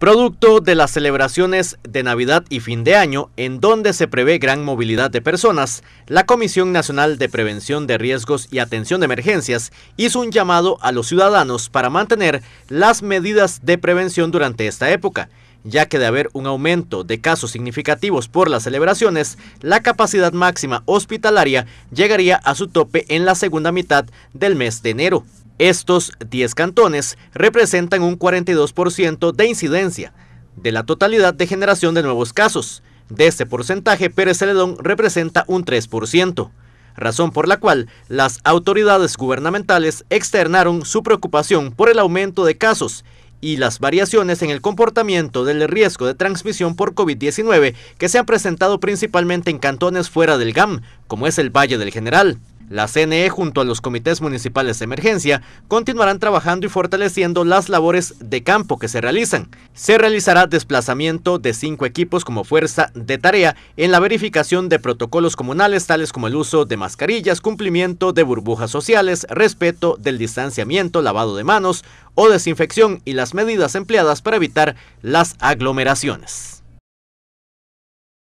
producto de las celebraciones de Navidad y fin de año, en donde se prevé gran movilidad de personas, la Comisión Nacional de Prevención de Riesgos y Atención de Emergencias hizo un llamado a los ciudadanos para mantener las medidas de prevención durante esta época ya que de haber un aumento de casos significativos por las celebraciones, la capacidad máxima hospitalaria llegaría a su tope en la segunda mitad del mes de enero. Estos 10 cantones representan un 42% de incidencia de la totalidad de generación de nuevos casos. De este porcentaje, Pérez Celedón representa un 3% razón por la cual las autoridades gubernamentales externaron su preocupación por el aumento de casos y las variaciones en el comportamiento del riesgo de transmisión por COVID-19 que se han presentado principalmente en cantones fuera del GAM, como es el Valle del General. La CNE junto a los comités municipales de emergencia continuarán trabajando y fortaleciendo las labores de campo que se realizan. Se realizará desplazamiento de cinco equipos como fuerza de tarea en la verificación de protocolos comunales tales como el uso de mascarillas, cumplimiento de burbujas sociales, respeto del distanciamiento, lavado de manos o desinfección y las medidas empleadas para evitar las aglomeraciones.